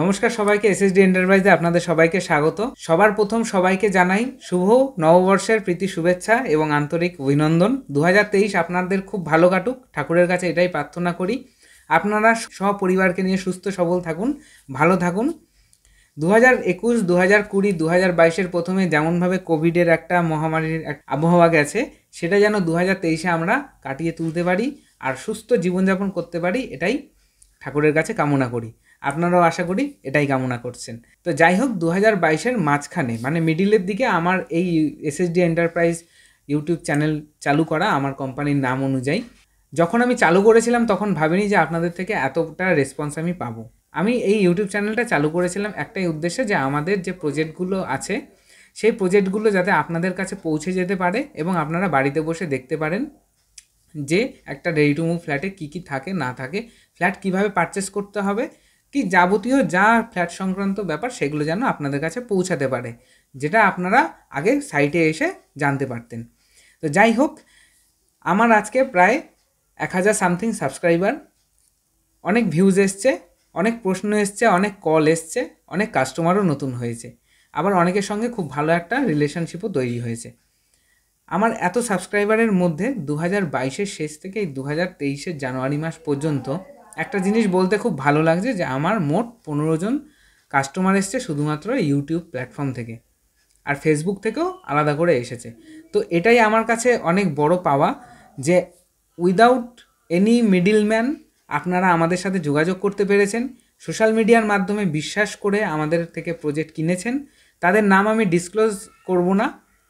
নমস্কার সবাইকে এসএসডি এন্টারপ্রাইজে আপনাদের সবাইকে স্বাগত সবার প্রথম সবাইকে জানাই শুভ নববর্ষের প্রীতি শুভেচ্ছা এবং আন্তরিক অভিনন্দন দু আপনাদের খুব ভালো কাটুক ঠাকুরের কাছে এটাই প্রার্থনা করি আপনারা সপরিবারকে নিয়ে সুস্থ সবল থাকুন ভালো থাকুন দু হাজার একুশ দু হাজার কুড়ি দু হাজার বাইশের প্রথমে যেমনভাবে কোভিডের একটা মহামারীর এক আবহাওয়া গেছে সেটা যেন দু হাজার তেইশে আমরা কাটিয়ে তুলতে পারি আর সুস্থ জীবনযাপন করতে পারি এটাই ঠাকুরের কাছে কামনা করি আপনারাও আশা করি এটাই কামনা করছেন তো যাই হোক দু হাজার বাইশের মাঝখানে মানে মিডিলের দিকে আমার এই এসএসডি এন্টারপ্রাইজ ইউটিউব চ্যানেল চালু করা আমার কোম্পানির নাম অনুযায়ী যখন আমি চালু করেছিলাম তখন ভাবিনি যে আপনাদের থেকে এতটা রেসপন্স আমি পাবো আমি এই ইউটিউব চ্যানেলটা চালু করেছিলাম একটাই উদ্দেশ্যে যে আমাদের যে প্রজেক্টগুলো আছে সেই প্রজেক্টগুলো যাতে আপনাদের কাছে পৌঁছে যেতে পারে এবং আপনারা বাড়িতে বসে দেখতে পারেন যে একটা রেডি টু মুভ ফ্ল্যাটে কী কী থাকে না থাকে ফ্ল্যাট কীভাবে পারচেস করতে হবে কি যাবতীয় যা ফ্ল্যাট সংক্রান্ত ব্যাপার সেগুলো যেন আপনাদের কাছে পৌঁছাতে পারে যেটা আপনারা আগে সাইটে এসে জানতে পারতেন তো যাই হোক আমার আজকে প্রায় এক হাজার সামথিং সাবস্ক্রাইবার অনেক ভিউজ এসছে অনেক প্রশ্ন এসছে অনেক কল এসছে অনেক কাস্টমারও নতুন হয়েছে আবার অনেকের সঙ্গে খুব ভালো একটা রিলেশনশিপও তৈরি হয়েছে আমার এত সাবস্ক্রাইবারের মধ্যে দু হাজার বাইশের শেষ থেকে এই দু হাজার তেইশের জানুয়ারি মাস পর্যন্ত একটা জিনিস বলতে খুব ভালো লাগছে যে আমার মোট পনেরো জন কাস্টমার এসছে শুধুমাত্র ইউটিউব প্ল্যাটফর্ম থেকে আর ফেসবুক থেকেও আলাদা করে এসেছে তো এটাই আমার কাছে অনেক বড় পাওয়া যে উইদাউট এনি মিডিলম্যান আপনারা আমাদের সাথে যোগাযোগ করতে পেরেছেন সোশ্যাল মিডিয়ার মাধ্যমে বিশ্বাস করে আমাদের থেকে প্রজেক্ট কিনেছেন তাদের নাম আমি ডিসক্লোজ করব না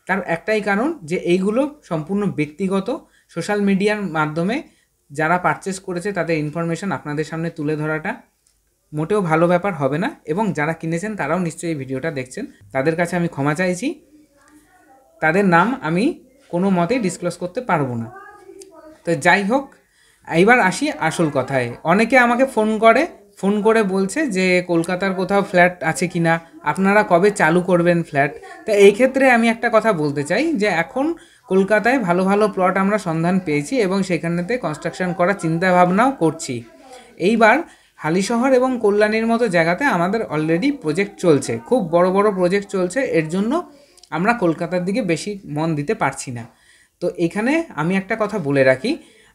তার একটাই কারণ যে এইগুলো সম্পূর্ণ ব্যক্তিগত সোশ্যাল মিডিয়ার মাধ্যমে যারা পারচেস করেছে তাদের ইনফরমেশান আপনাদের সামনে তুলে ধরাটা মোটেও ভালো ব্যাপার হবে না এবং যারা কিনেছেন তারাও নিশ্চয়ই এই ভিডিওটা দেখছেন তাদের কাছে আমি ক্ষমা চাইছি তাদের নাম আমি কোনো মতেই ডিসক্লোজ করতে পারবো না তো যাই হোক এইবার আসি আসল কথায় অনেকে আমাকে ফোন করে ফোন করে বলছে যে কলকাতার কোথাও ফ্ল্যাট আছে কি না আপনারা কবে চালু করবেন ফ্ল্যাট তা এই ক্ষেত্রে আমি একটা কথা বলতে চাই যে এখন কলকাতায় ভালো ভালো প্লট আমরা সন্ধান পেয়েছি এবং সেখানেতে কনস্ট্রাকশন করার চিন্তাভাবনাও করছি এইবার হালিশহর এবং কল্যাণীর মতো জায়গাতে আমাদের অলরেডি প্রজেক্ট চলছে খুব বড় বড় প্রজেক্ট চলছে এর জন্য আমরা কলকাতার দিকে বেশি মন দিতে পারছি না তো এখানে আমি একটা কথা বলে রাখি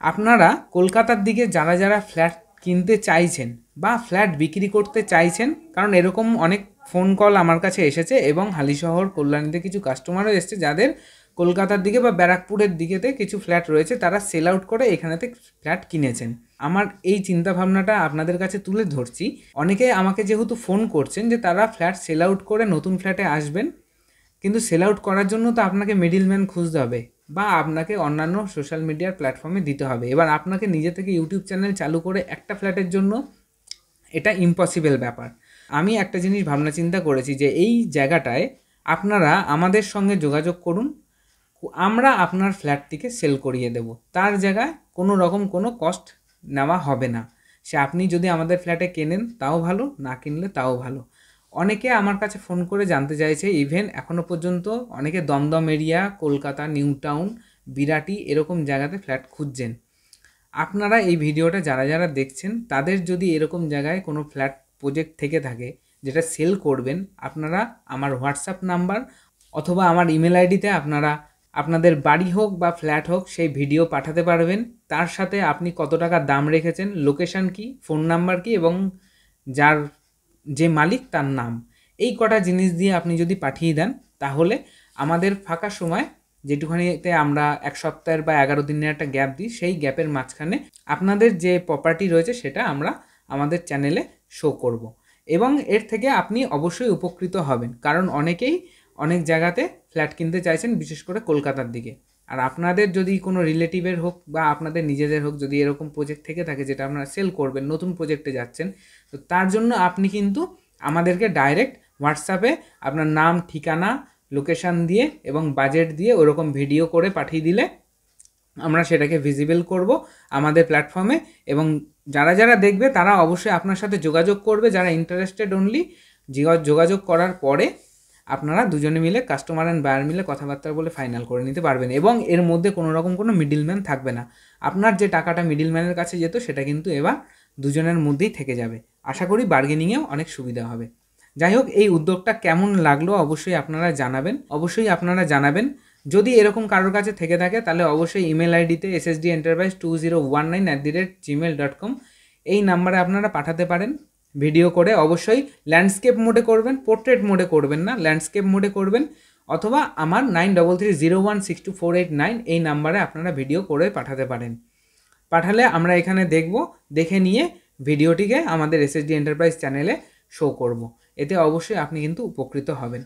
আপনারা কলকাতার দিকে যারা যারা ফ্ল্যাট কিনতে চাইছেন বা ফ্ল্যাট বিক্রি করতে চাইছেন কারণ এরকম অনেক ফোন কল আমার কাছে এসেছে এবং হালিশহর কল্যাণীতে কিছু কাস্টমারও এসেছে যাদের কলকাতার দিকে বা ব্যারাকপুরের দিকেতে কিছু ফ্ল্যাট রয়েছে তারা সেল আউট করে এখানেতে ফ্ল্যাট কিনেছেন আমার এই চিন্তা ভাবনাটা আপনাদের কাছে তুলে ধরছি অনেকে আমাকে যেহেতু ফোন করছেন যে তারা ফ্ল্যাট সেল আউট করে নতুন ফ্ল্যাটে আসবেন কিন্তু সেল আউট করার জন্য তো আপনাকে মিডিলম্যান খুঁজতে হবে বা আপনাকে অন্যান্য সোশ্যাল মিডিয়ার প্ল্যাটফর্মে দিতে হবে এবার আপনাকে নিজে থেকে ইউটিউব চ্যানেল চালু করে একটা ফ্ল্যাটের জন্য এটা ইম্পসিবল ব্যাপার আমি একটা জিনিস ভাবনা চিন্তা করেছি যে এই জায়গাটায় আপনারা আমাদের সঙ্গে যোগাযোগ করুন আমরা আপনার ফ্ল্যাটটিকে সেল করিয়ে দেব তার জায়গায় কোনো রকম কোনো কস্ট নেওয়া হবে না সে আপনি যদি আমাদের ফ্ল্যাটে কেনেন তাও ভালো না কিনলে তাও ভালো অনেকে আমার কাছে ফোন করে জানতে চাইছে ইভেন এখনও পর্যন্ত অনেকে Dum Dum area Kolkata New Town Birati এরকম জায়গাতে ফ্ল্যাট খুঁজছেন আপনারা এই ভিডিওটা যারা যারা দেখছেন তাদের যদি এরকম জায়গায় কোনো ফ্ল্যাট প্রজেক্ট থেকে থাকে যেটা সেল করবেন আপনারা আমার হোয়াটসঅ্যাপ নাম্বার অথবা আমার ইমেল আইডিতে আপনারা আপনাদের বাড়ি হোক বা ফ্ল্যাট হোক সেই ভিডিও পাঠাতে পারবেন তার সাথে আপনি কত টাকা দাম রেখেছেন লোকেশান কি ফোন নাম্বার কি এবং যার যে মালিক তার নাম এই কটা জিনিস দিয়ে আপনি যদি পাঠিয়ে দেন তাহলে আমাদের ফাঁকা সময় যেটুখানিতে আমরা এক সপ্তাহের বা এগারো দিনের একটা গ্যাপ দিই সেই গ্যাপের মাঝখানে আপনাদের যে প্রপার্টি রয়েছে সেটা আমরা আমাদের চ্যানেলে শো করব। এবং এর থেকে আপনি অবশ্যই উপকৃত হবেন কারণ অনেকেই অনেক জায়গাতে ফ্ল্যাট কিনতে চাইছেন বিশেষ করে কলকাতার দিকে আর আপনাদের যদি কোনো রিলেটিভের হোক বা আপনাদের নিজেদের হোক যদি এরকম প্রজেক্ট থেকে থাকে যেটা আপনারা সেল করবেন নতুন প্রজেক্টে যাচ্ছেন তো তার জন্য আপনি কিন্তু আমাদেরকে ডাইরেক্ট হোয়াটসঅ্যাপে আপনার নাম ঠিকানা লোকেশান দিয়ে এবং বাজেট দিয়ে ওরকম ভিডিও করে পাঠিয়ে দিলে আমরা সেটাকে ভিজিবল করব আমাদের প্ল্যাটফর্মে এবং যারা যারা দেখবে তারা অবশ্যই আপনার সাথে যোগাযোগ করবে যারা ইন্টারেস্টেড অনলি যোগাযোগ করার পরে আপনারা দুজনে মিলে কাস্টমার অ্যান্ড বায়ার মিলে কথাবার্তা বলে ফাইনাল করে নিতে পারবেন এবং এর মধ্যে কোনো রকম কোনো মিডিলম্যান থাকবে না আপনার যে টাকাটা মিডিলম্যানের কাছে যেত সেটা কিন্তু এবার দুজনের মধ্যেই থেকে যাবে আশা করি বার্গেনিংয়েও অনেক সুবিধা হবে যাই হোক এই উদ্যোগটা কেমন লাগলো অবশ্যই আপনারা জানাবেন অবশ্যই আপনারা জানাবেন যদি এরকম কারোর কাছে থেকে থাকে তাহলে অবশ্যই ইমেল আইডিতে SSD enterprise two zero one nine at the rate Gmail dot com এই নাম্বারে আপনারা পাঠাতে পারেন ভিডিও করে অবশ্যই ল্যান্ডস্কেপ মোডে করবেন পোর্ট্রেট মোডে করবেন না ল্যান্ডস্কেপ মোডে করবেন অথবা আমার nine double three zero one six two four eight nine এই নাম্বারে আপনারা ভিডিও করে পাঠাতে পারেন পাঠালে আমরা এখানে দেখব দেখে নিয়ে ভিডিওটিকে আমাদের এসএসডি এন্টারপ্রাইজ চ্যানেলে শো করব। এতে অবশ্যই আপনি কিন্তু উপকৃত হবেন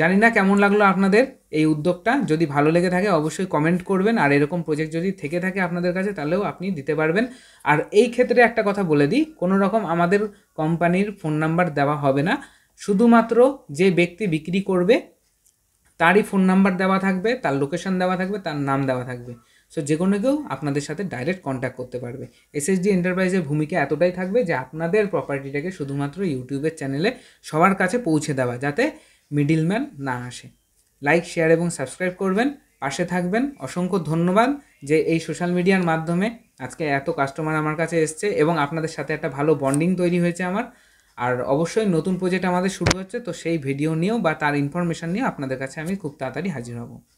জানি না কেমন লাগলো আপনাদের এই উদ্যোগটা যদি ভালো লেগে থাকে অবশ্যই কমেন্ট করবেন আর এরকম প্রজেক্ট যদি থেকে থাকে আপনাদের কাছে তাহলেও আপনি দিতে পারবেন আর এই ক্ষেত্রে একটা কথা বলে দিই কোনো রকম আমাদের কোম্পানির ফোন নাম্বার দেওয়া হবে না শুধুমাত্র যে ব্যক্তি বিক্রি করবে তারই ফোন নাম্বার দেওয়া থাকবে তার লোকেশন দেওয়া থাকবে তার নাম দেওয়া থাকবে সো যে কোনো কেউ আপনাদের সাথে ডাইরেক্ট কন্ট্যাক্ট করতে পারবে এসএসডি এন্টারপ্রাইজের ভূমিকা এতটাই থাকবে যে আপনাদের প্রপার্টিটাকে শুধুমাত্র ইউটিউবের চ্যানেলে সবার কাছে পৌঁছে দেওয়া যাতে মিডিলম্যান না আসে লাইক শেয়ার এবং সাবস্ক্রাইব করবেন পাশে থাকবেন অসংখ্য ধন্যবাদ যে এই সোশ্যাল মিডিয়ার মাধ্যমে আজকে এত কাস্টমার আমার কাছে এসছে এবং আপনাদের সাথে একটা ভালো বন্ডিং তৈরি হয়েছে আমার আর অবশ্যই নতুন প্রজেক্ট আমাদের শুরু হচ্ছে তো সেই ভিডিও নিয়েও বা তার ইনফরমেশান নিয়েও আপনাদের কাছে আমি খুব তাড়াতাড়ি হাজির হব